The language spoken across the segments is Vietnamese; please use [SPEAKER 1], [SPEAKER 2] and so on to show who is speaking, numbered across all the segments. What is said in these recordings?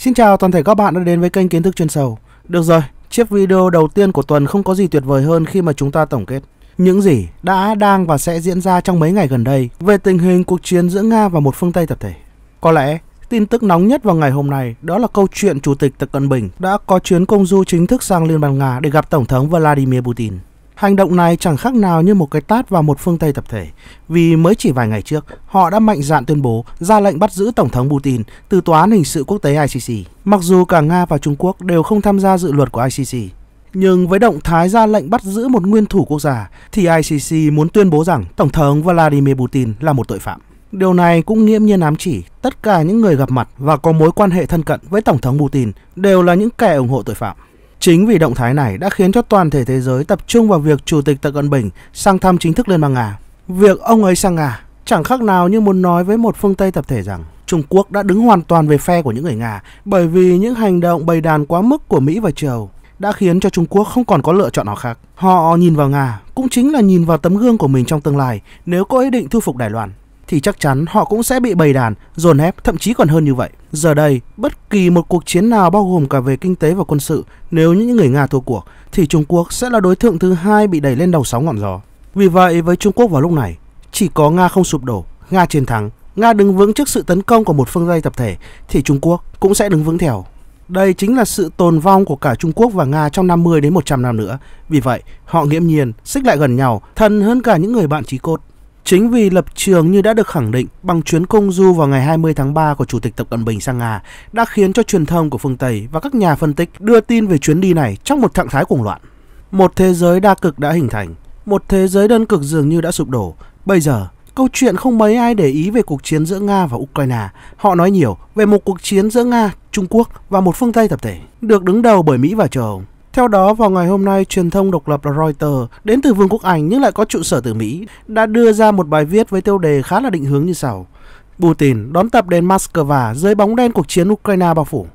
[SPEAKER 1] Xin chào toàn thể các bạn đã đến với kênh Kiến thức chuyên sâu. Được rồi, chiếc video đầu tiên của tuần không có gì tuyệt vời hơn khi mà chúng ta tổng kết những gì đã, đang và sẽ diễn ra trong mấy ngày gần đây về tình hình cuộc chiến giữa Nga và một phương Tây tập thể. Có lẽ tin tức nóng nhất vào ngày hôm nay đó là câu chuyện Chủ tịch Tập Cận Bình đã có chuyến công du chính thức sang Liên bang Nga để gặp Tổng thống Vladimir Putin. Hành động này chẳng khác nào như một cái tát vào một phương Tây tập thể, vì mới chỉ vài ngày trước, họ đã mạnh dạn tuyên bố ra lệnh bắt giữ Tổng thống Putin từ Tòa án Hình sự Quốc tế ICC. Mặc dù cả Nga và Trung Quốc đều không tham gia dự luật của ICC, nhưng với động thái ra lệnh bắt giữ một nguyên thủ quốc gia, thì ICC muốn tuyên bố rằng Tổng thống Vladimir Putin là một tội phạm. Điều này cũng nghiễm nhiên ám chỉ tất cả những người gặp mặt và có mối quan hệ thân cận với Tổng thống Putin đều là những kẻ ủng hộ tội phạm. Chính vì động thái này đã khiến cho toàn thể thế giới tập trung vào việc Chủ tịch Tập Cận Bình sang thăm chính thức Liên bang Nga. Việc ông ấy sang Nga chẳng khác nào như muốn nói với một phương Tây tập thể rằng Trung Quốc đã đứng hoàn toàn về phe của những người Nga bởi vì những hành động bày đàn quá mức của Mỹ và châu đã khiến cho Trung Quốc không còn có lựa chọn nào khác. Họ nhìn vào Nga cũng chính là nhìn vào tấm gương của mình trong tương lai nếu có ý định thu phục Đài Loan thì chắc chắn họ cũng sẽ bị bầy đàn, dồn ép, thậm chí còn hơn như vậy. Giờ đây, bất kỳ một cuộc chiến nào bao gồm cả về kinh tế và quân sự, nếu những người Nga thua cuộc, thì Trung Quốc sẽ là đối tượng thứ hai bị đẩy lên đầu sóng ngọn gió. Vì vậy, với Trung Quốc vào lúc này, chỉ có Nga không sụp đổ, Nga chiến thắng, Nga đứng vững trước sự tấn công của một phương Tây tập thể, thì Trung Quốc cũng sẽ đứng vững theo. Đây chính là sự tồn vong của cả Trung Quốc và Nga trong 50 đến 100 năm nữa. Vì vậy, họ nghiễm nhiên xích lại gần nhau, thân hơn cả những người bạn chí cốt. Chính vì lập trường như đã được khẳng định bằng chuyến công du vào ngày 20 tháng 3 của Chủ tịch Tập Cận Bình sang Nga đã khiến cho truyền thông của phương Tây và các nhà phân tích đưa tin về chuyến đi này trong một trạng thái cuồng loạn. Một thế giới đa cực đã hình thành, một thế giới đơn cực dường như đã sụp đổ. Bây giờ, câu chuyện không mấy ai để ý về cuộc chiến giữa Nga và Ukraine. Họ nói nhiều về một cuộc chiến giữa Nga, Trung Quốc và một phương Tây tập thể, được đứng đầu bởi Mỹ và châu Âu. Theo đó, vào ngày hôm nay, truyền thông độc lập là Reuters, đến từ Vương quốc Anh nhưng lại có trụ sở từ Mỹ, đã đưa ra một bài viết với tiêu đề khá là định hướng như sau. Putin đón tập đến Moscow dưới bóng đen cuộc chiến Ukraine bao phủ.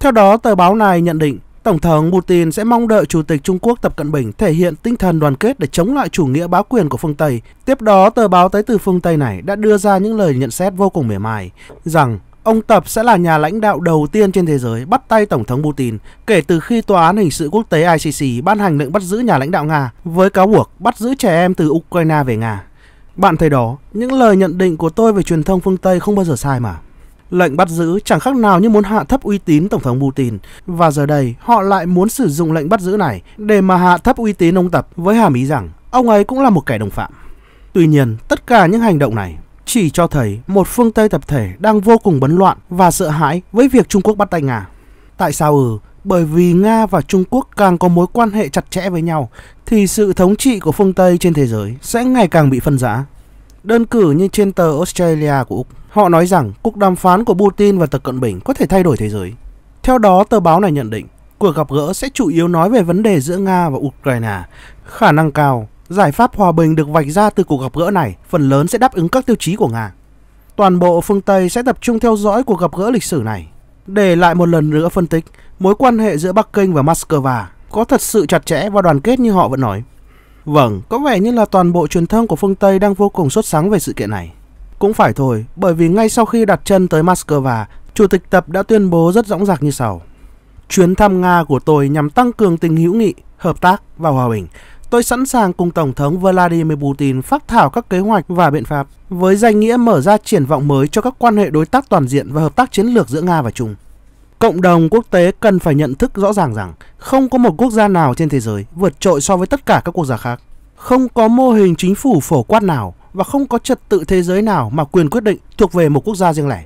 [SPEAKER 1] Theo đó, tờ báo này nhận định Tổng thống Putin sẽ mong đợi Chủ tịch Trung Quốc Tập Cận Bình thể hiện tinh thần đoàn kết để chống lại chủ nghĩa bá quyền của phương Tây. Tiếp đó, tờ báo tới từ phương Tây này đã đưa ra những lời nhận xét vô cùng mỉa mai rằng Ông Tập sẽ là nhà lãnh đạo đầu tiên trên thế giới bắt tay Tổng thống Putin kể từ khi Tòa án Hình sự Quốc tế ICC ban hành lệnh bắt giữ nhà lãnh đạo Nga với cáo buộc bắt giữ trẻ em từ Ukraine về Nga. Bạn thấy đó, những lời nhận định của tôi về truyền thông phương Tây không bao giờ sai mà. Lệnh bắt giữ chẳng khác nào như muốn hạ thấp uy tín Tổng thống Putin và giờ đây họ lại muốn sử dụng lệnh bắt giữ này để mà hạ thấp uy tín ông Tập với hàm ý rằng ông ấy cũng là một kẻ đồng phạm. Tuy nhiên, tất cả những hành động này chỉ cho thấy một phương Tây tập thể đang vô cùng bấn loạn và sợ hãi với việc Trung Quốc bắt tay Nga. Tại sao ừ? Bởi vì Nga và Trung Quốc càng có mối quan hệ chặt chẽ với nhau thì sự thống trị của phương Tây trên thế giới sẽ ngày càng bị phân rã. Đơn cử như trên tờ Australia của Úc, họ nói rằng cuộc đàm phán của Putin và Tập Cận Bình có thể thay đổi thế giới. Theo đó, tờ báo này nhận định, cuộc gặp gỡ sẽ chủ yếu nói về vấn đề giữa Nga và Ukraine. Khả năng cao, Giải pháp hòa bình được vạch ra từ cuộc gặp gỡ này phần lớn sẽ đáp ứng các tiêu chí của Nga. Toàn bộ phương Tây sẽ tập trung theo dõi cuộc gặp gỡ lịch sử này để lại một lần nữa phân tích mối quan hệ giữa Bắc Kinh và Moscow có thật sự chặt chẽ và đoàn kết như họ vẫn nói. Vâng, có vẻ như là toàn bộ truyền thông của phương Tây đang vô cùng sốt sáng về sự kiện này. Cũng phải thôi, bởi vì ngay sau khi đặt chân tới Moscow, Chủ tịch Tập đã tuyên bố rất rõ rạc như sau. Chuyến thăm Nga của tôi nhằm tăng cường tình hữu nghị, hợp tác và hòa bình, tôi sẵn sàng cùng Tổng thống Vladimir Putin phát thảo các kế hoạch và biện pháp với danh nghĩa mở ra triển vọng mới cho các quan hệ đối tác toàn diện và hợp tác chiến lược giữa Nga và Trung. Cộng đồng quốc tế cần phải nhận thức rõ ràng rằng không có một quốc gia nào trên thế giới vượt trội so với tất cả các quốc gia khác. Không có mô hình chính phủ phổ quát nào và không có trật tự thế giới nào mà quyền quyết định thuộc về một quốc gia riêng lẻ.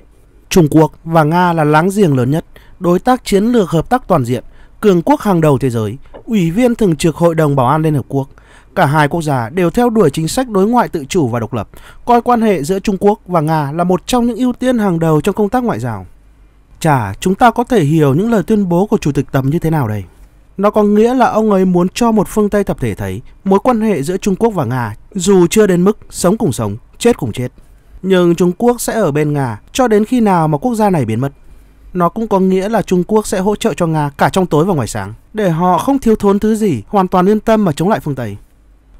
[SPEAKER 1] Trung Quốc và Nga là láng giềng lớn nhất, đối tác chiến lược hợp tác toàn diện, cường quốc hàng đầu thế giới, Ủy viên Thường trực Hội đồng Bảo an Liên Hợp Quốc. Cả hai quốc gia đều theo đuổi chính sách đối ngoại tự chủ và độc lập, coi quan hệ giữa Trung Quốc và Nga là một trong những ưu tiên hàng đầu trong công tác ngoại giao. Chả, chúng ta có thể hiểu những lời tuyên bố của Chủ tịch Tập như thế nào đây? Nó có nghĩa là ông ấy muốn cho một phương Tây tập thể thấy mối quan hệ giữa Trung Quốc và Nga dù chưa đến mức sống cùng sống, chết cùng chết. Nhưng Trung Quốc sẽ ở bên Nga cho đến khi nào mà quốc gia này biến mất nó cũng có nghĩa là Trung Quốc sẽ hỗ trợ cho Nga cả trong tối và ngoài sáng, để họ không thiếu thốn thứ gì, hoàn toàn yên tâm mà chống lại phương Tây.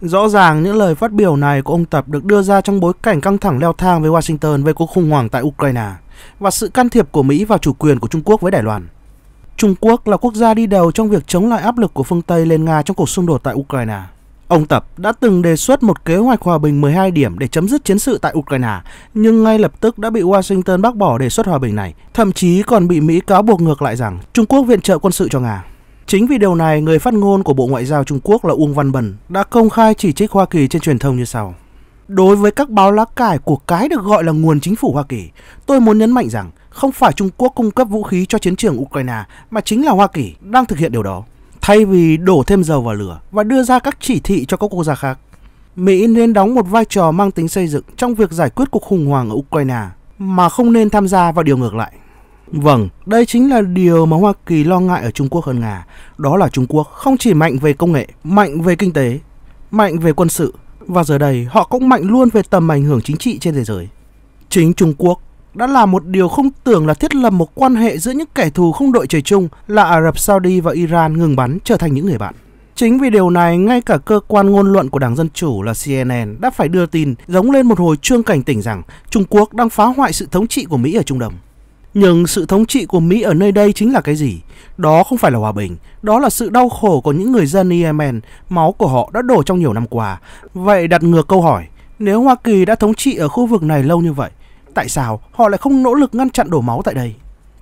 [SPEAKER 1] Rõ ràng những lời phát biểu này của ông Tập được đưa ra trong bối cảnh căng thẳng leo thang với Washington về cuộc khủng hoảng tại Ukraine và sự can thiệp của Mỹ vào chủ quyền của Trung Quốc với Đài Loan. Trung Quốc là quốc gia đi đầu trong việc chống lại áp lực của phương Tây lên Nga trong cuộc xung đột tại Ukraine. Ông Tập đã từng đề xuất một kế hoạch hòa bình 12 điểm để chấm dứt chiến sự tại Ukraine, nhưng ngay lập tức đã bị Washington bác bỏ đề xuất hòa bình này, thậm chí còn bị Mỹ cáo buộc ngược lại rằng Trung Quốc viện trợ quân sự cho Nga. Chính vì điều này, người phát ngôn của Bộ Ngoại giao Trung Quốc là Uông Văn Bần đã công khai chỉ trích Hoa Kỳ trên truyền thông như sau. Đối với các báo lá cải của cái được gọi là nguồn chính phủ Hoa Kỳ, tôi muốn nhấn mạnh rằng không phải Trung Quốc cung cấp vũ khí cho chiến trường Ukraine mà chính là Hoa Kỳ đang thực hiện điều đó thay vì đổ thêm dầu vào lửa và đưa ra các chỉ thị cho các quốc gia khác. Mỹ nên đóng một vai trò mang tính xây dựng trong việc giải quyết cuộc khủng hoảng ở Ukraine mà không nên tham gia vào điều ngược lại. Vâng, đây chính là điều mà Hoa Kỳ lo ngại ở Trung Quốc hơn Nga. Đó là Trung Quốc không chỉ mạnh về công nghệ, mạnh về kinh tế, mạnh về quân sự và giờ đây họ cũng mạnh luôn về tầm ảnh hưởng chính trị trên thế giới. Chính Trung Quốc đã là một điều không tưởng là thiết lập một quan hệ giữa những kẻ thù không đội trời chung là Ả Rập Saudi và Iran ngừng bắn trở thành những người bạn. Chính vì điều này, ngay cả cơ quan ngôn luận của Đảng Dân Chủ là CNN đã phải đưa tin giống lên một hồi chuông cảnh tỉnh rằng Trung Quốc đang phá hoại sự thống trị của Mỹ ở Trung Đông. Nhưng sự thống trị của Mỹ ở nơi đây chính là cái gì? Đó không phải là hòa bình, đó là sự đau khổ của những người dân Yemen, máu của họ đã đổ trong nhiều năm qua. Vậy đặt ngược câu hỏi, nếu Hoa Kỳ đã thống trị ở khu vực này lâu như vậy, tại sao họ lại không nỗ lực ngăn chặn đổ máu tại đây.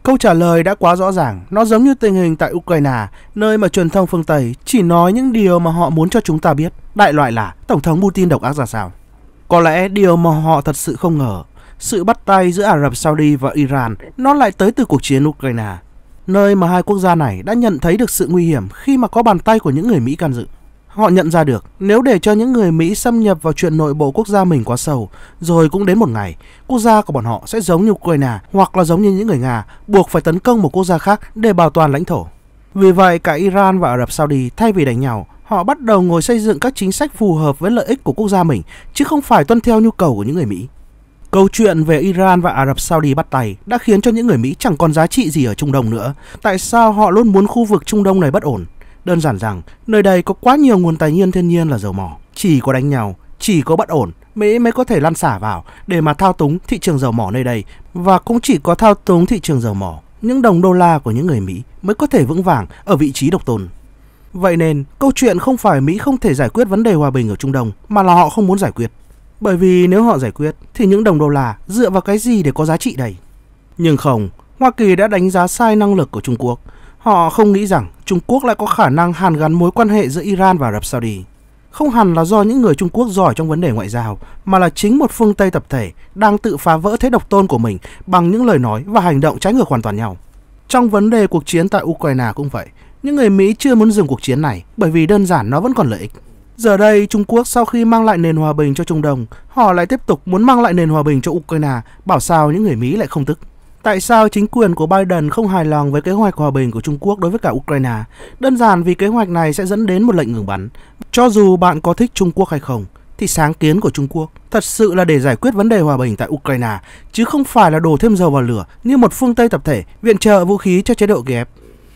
[SPEAKER 1] Câu trả lời đã quá rõ ràng, nó giống như tình hình tại Ukraine, nơi mà truyền thông phương Tây chỉ nói những điều mà họ muốn cho chúng ta biết, đại loại là Tổng thống Putin độc ác ra sao. Có lẽ điều mà họ thật sự không ngờ, sự bắt tay giữa Ả Rập Saudi và Iran nó lại tới từ cuộc chiến Ukraine, nơi mà hai quốc gia này đã nhận thấy được sự nguy hiểm khi mà có bàn tay của những người Mỹ can dự. Họ nhận ra được, nếu để cho những người Mỹ xâm nhập vào chuyện nội bộ quốc gia mình quá sâu, rồi cũng đến một ngày, quốc gia của bọn họ sẽ giống như Ukraine hoặc là giống như những người Nga, buộc phải tấn công một quốc gia khác để bảo toàn lãnh thổ. Vì vậy, cả Iran và Ả Rập Saudi thay vì đánh nhau, họ bắt đầu ngồi xây dựng các chính sách phù hợp với lợi ích của quốc gia mình, chứ không phải tuân theo nhu cầu của những người Mỹ. Câu chuyện về Iran và Ả Rập Saudi bắt tay đã khiến cho những người Mỹ chẳng còn giá trị gì ở Trung Đông nữa. Tại sao họ luôn muốn khu vực Trung Đông này bất ổn? Đơn giản rằng, nơi đây có quá nhiều nguồn tài nguyên thiên nhiên là dầu mỏ. Chỉ có đánh nhau, chỉ có bất ổn, Mỹ mới có thể lăn xả vào để mà thao túng thị trường dầu mỏ nơi đây. Và cũng chỉ có thao túng thị trường dầu mỏ, những đồng đô la của những người Mỹ mới có thể vững vàng ở vị trí độc tôn. Vậy nên, câu chuyện không phải Mỹ không thể giải quyết vấn đề hòa bình ở Trung Đông, mà là họ không muốn giải quyết. Bởi vì nếu họ giải quyết, thì những đồng đô la dựa vào cái gì để có giá trị đây? Nhưng không, Hoa Kỳ đã đánh giá sai năng lực của Trung Quốc Họ không nghĩ rằng Trung Quốc lại có khả năng hàn gắn mối quan hệ giữa Iran và Ả Rập Saudi. Không hẳn là do những người Trung Quốc giỏi trong vấn đề ngoại giao, mà là chính một phương Tây tập thể đang tự phá vỡ thế độc tôn của mình bằng những lời nói và hành động trái ngược hoàn toàn nhau. Trong vấn đề cuộc chiến tại Ukraine cũng vậy, những người Mỹ chưa muốn dừng cuộc chiến này bởi vì đơn giản nó vẫn còn lợi ích. Giờ đây, Trung Quốc sau khi mang lại nền hòa bình cho Trung Đông, họ lại tiếp tục muốn mang lại nền hòa bình cho Ukraine, bảo sao những người Mỹ lại không tức. Tại sao chính quyền của Biden không hài lòng với kế hoạch hòa bình của Trung Quốc đối với cả Ukraine? Đơn giản vì kế hoạch này sẽ dẫn đến một lệnh ngừng bắn. Cho dù bạn có thích Trung Quốc hay không, thì sáng kiến của Trung Quốc thật sự là để giải quyết vấn đề hòa bình tại Ukraine, chứ không phải là đổ thêm dầu vào lửa như một phương Tây tập thể viện trợ vũ khí cho chế độ ghép.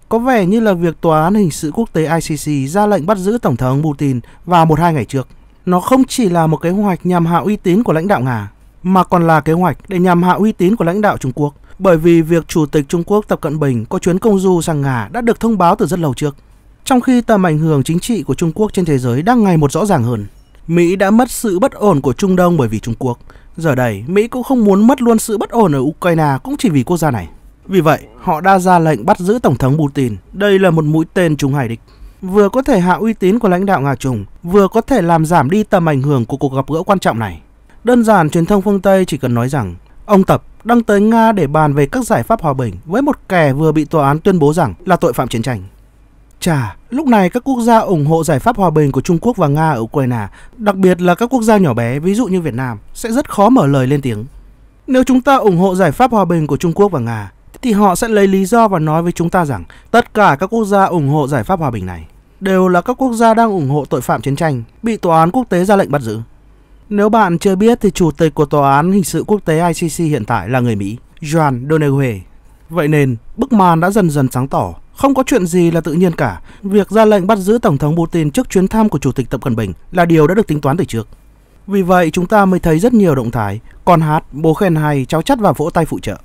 [SPEAKER 1] Có vẻ như là việc Tòa án Hình sự Quốc tế ICC ra lệnh bắt giữ Tổng thống Putin vào một hai ngày trước. Nó không chỉ là một kế hoạch nhằm hạ uy tín của lãnh đạo Nga, mà còn là kế hoạch để nhằm hạ uy tín của lãnh đạo Trung Quốc – bởi vì việc Chủ tịch Trung Quốc Tập Cận Bình có chuyến công du sang Nga đã được thông báo từ rất lâu trước. Trong khi tầm ảnh hưởng chính trị của Trung Quốc trên thế giới đang ngày một rõ ràng hơn, Mỹ đã mất sự bất ổn của Trung Đông bởi vì Trung Quốc. Giờ đây, Mỹ cũng không muốn mất luôn sự bất ổn ở Ukraine cũng chỉ vì quốc gia này. Vì vậy, họ đã ra lệnh bắt giữ Tổng thống Putin. Đây là một mũi tên trúng hải địch. Vừa có thể hạ uy tín của lãnh đạo Nga Trung, vừa có thể làm giảm đi tầm ảnh hưởng của cuộc gặp gỡ quan trọng này. Đơn giản, truyền thông phương Tây chỉ cần nói rằng, ông Tập đang tới Nga để bàn về các giải pháp hòa bình với một kẻ vừa bị tòa án tuyên bố rằng là tội phạm chiến tranh. Chà, lúc này các quốc gia ủng hộ giải pháp hòa bình của Trung Quốc và Nga ở Ukraine, đặc biệt là các quốc gia nhỏ bé ví dụ như Việt Nam, sẽ rất khó mở lời lên tiếng. Nếu chúng ta ủng hộ giải pháp hòa bình của Trung Quốc và Nga, thì họ sẽ lấy lý do và nói với chúng ta rằng tất cả các quốc gia ủng hộ giải pháp hòa bình này đều là các quốc gia đang ủng hộ tội phạm chiến tranh bị tòa án quốc tế ra lệnh bắt giữ. Nếu bạn chưa biết thì Chủ tịch của Tòa án Hình sự Quốc tế ICC hiện tại là người Mỹ, John Donoghue. Vậy nên, bức màn đã dần dần sáng tỏ. Không có chuyện gì là tự nhiên cả. Việc ra lệnh bắt giữ Tổng thống Putin trước chuyến thăm của Chủ tịch Tập Cận Bình là điều đã được tính toán từ trước. Vì vậy, chúng ta mới thấy rất nhiều động thái. Còn hát, bố khen hay, cháu chắt và vỗ tay phụ trợ.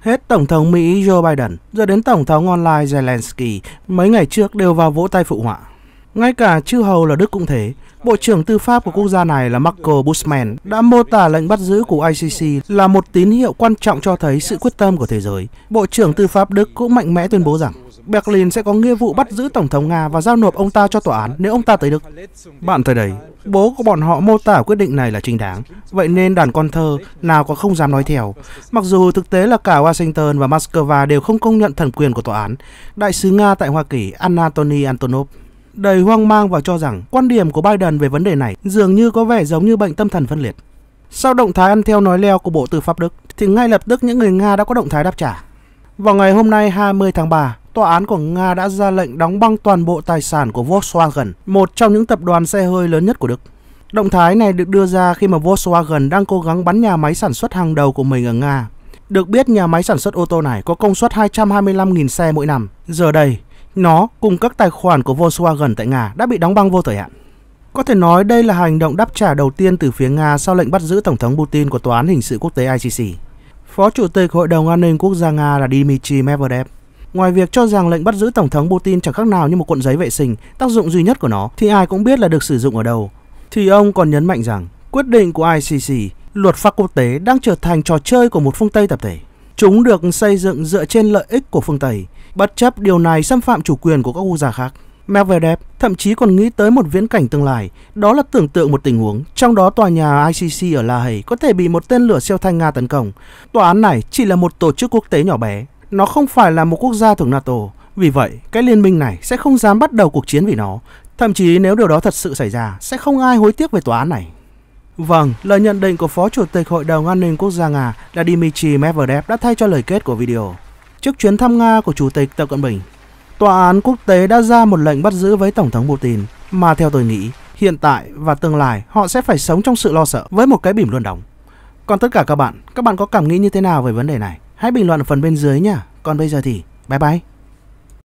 [SPEAKER 1] Hết Tổng thống Mỹ Joe Biden, giờ đến Tổng thống online Zelensky, mấy ngày trước đều vào vỗ tay phụ họa. Ngay cả chư hầu là Đức cũng thế, Bộ trưởng Tư pháp của quốc gia này là Marco Bushman đã mô tả lệnh bắt giữ của ICC là một tín hiệu quan trọng cho thấy sự quyết tâm của thế giới. Bộ trưởng Tư pháp Đức cũng mạnh mẽ tuyên bố rằng Berlin sẽ có nghĩa vụ bắt giữ Tổng thống Nga và giao nộp ông ta cho tòa án nếu ông ta tới Đức. Bạn tới đấy, bố của bọn họ mô tả quyết định này là chính đáng. Vậy nên đàn con thơ nào có không dám nói theo. Mặc dù thực tế là cả Washington và Moscow đều không công nhận thẩm quyền của tòa án, đại sứ Nga tại Hoa Kỳ Anatoly Antonov đầy hoang mang và cho rằng quan điểm của Biden về vấn đề này dường như có vẻ giống như bệnh tâm thần phân liệt. Sau động thái ăn theo nói leo của Bộ Tư pháp Đức, thì ngay lập tức những người Nga đã có động thái đáp trả. Vào ngày hôm nay 20 tháng 3, tòa án của Nga đã ra lệnh đóng băng toàn bộ tài sản của Volkswagen, một trong những tập đoàn xe hơi lớn nhất của Đức. Động thái này được đưa ra khi mà Volkswagen đang cố gắng bắn nhà máy sản xuất hàng đầu của mình ở Nga. Được biết nhà máy sản xuất ô tô này có công suất 225.000 xe mỗi năm. Giờ đây, nó cùng các tài khoản của Volkswagen tại Nga đã bị đóng băng vô thời hạn. Có thể nói đây là hành động đáp trả đầu tiên từ phía Nga sau lệnh bắt giữ Tổng thống Putin của Tòa án Hình sự Quốc tế ICC. Phó Chủ tịch Hội đồng An ninh Quốc gia Nga là Dmitry Medvedev. Ngoài việc cho rằng lệnh bắt giữ Tổng thống Putin chẳng khác nào như một cuộn giấy vệ sinh, tác dụng duy nhất của nó thì ai cũng biết là được sử dụng ở đâu. Thì ông còn nhấn mạnh rằng quyết định của ICC, luật pháp quốc tế đang trở thành trò chơi của một phương Tây tập thể. Chúng được xây dựng dựa trên lợi ích của phương Tây, bất chấp điều này xâm phạm chủ quyền của các quốc gia khác. Medvedev thậm chí còn nghĩ tới một viễn cảnh tương lai, đó là tưởng tượng một tình huống, trong đó tòa nhà ICC ở La Hay có thể bị một tên lửa siêu thanh Nga tấn công. Tòa án này chỉ là một tổ chức quốc tế nhỏ bé, nó không phải là một quốc gia thuộc NATO, vì vậy cái liên minh này sẽ không dám bắt đầu cuộc chiến vì nó. Thậm chí nếu điều đó thật sự xảy ra, sẽ không ai hối tiếc về tòa án này. Vâng, lời nhận định của Phó Chủ tịch Hội đồng An ninh Quốc gia Nga là Dmitry Medvedev đã thay cho lời kết của video. Trước chuyến thăm Nga của Chủ tịch Tập Cận Bình, Tòa án quốc tế đã ra một lệnh bắt giữ với Tổng thống Putin mà theo tôi nghĩ hiện tại và tương lai họ sẽ phải sống trong sự lo sợ với một cái bỉm luôn đóng. Còn tất cả các bạn, các bạn có cảm nghĩ như thế nào về vấn đề này? Hãy bình luận ở phần bên dưới nhé. Còn bây giờ thì bye bye.